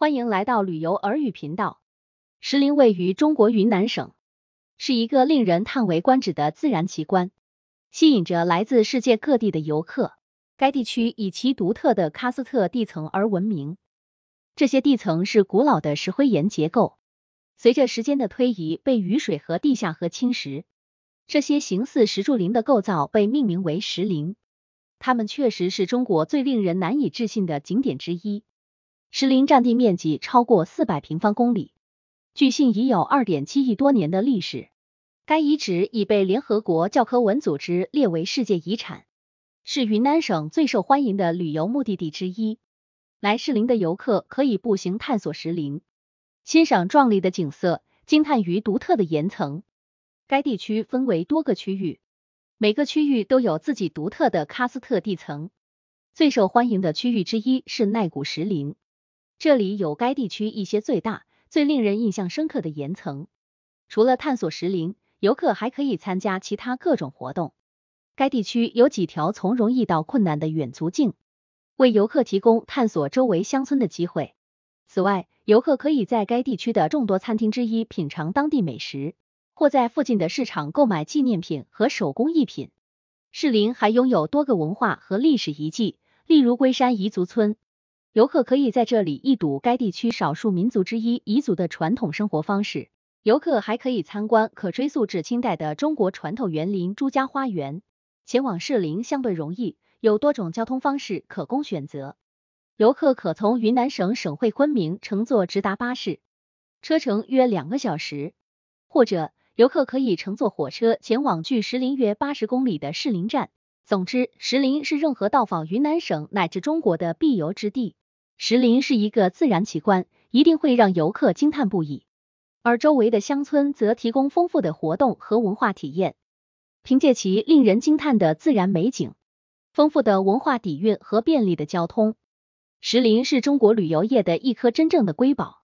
欢迎来到旅游耳语频道。石林位于中国云南省，是一个令人叹为观止的自然奇观，吸引着来自世界各地的游客。该地区以其独特的喀斯特地层而闻名，这些地层是古老的石灰岩结构，随着时间的推移被雨水和地下河侵蚀。这些形似石柱林的构造被命名为石林，它们确实是中国最令人难以置信的景点之一。石林占地面积超过四百平方公里，距信已有二点七亿多年的历史。该遗址已被联合国教科文组织列为世界遗产，是云南省最受欢迎的旅游目的地之一。来石林的游客可以步行探索石林，欣赏壮丽的景色，惊叹于独特的岩层。该地区分为多个区域，每个区域都有自己独特的喀斯特地层。最受欢迎的区域之一是奈古石林。这里有该地区一些最大、最令人印象深刻的岩层。除了探索石林，游客还可以参加其他各种活动。该地区有几条从容易到困难的远足径，为游客提供探索周围乡村的机会。此外，游客可以在该地区的众多餐厅之一品尝当地美食，或在附近的市场购买纪念品和手工艺品。士林还拥有多个文化和历史遗迹，例如龟山彝族村。游客可以在这里一睹该地区少数民族之一彝族的传统生活方式。游客还可以参观可追溯至清代的中国传统园林朱家花园。前往士林相对容易，有多种交通方式可供选择。游客可从云南省省会昆明乘坐直达巴士，车程约两个小时；或者游客可以乘坐火车前往距石林约八十公里的士林站。总之，石林是任何到访云南省乃至中国的必游之地。石林是一个自然奇观，一定会让游客惊叹不已。而周围的乡村则提供丰富的活动和文化体验。凭借其令人惊叹的自然美景、丰富的文化底蕴和便利的交通，石林是中国旅游业的一颗真正的瑰宝。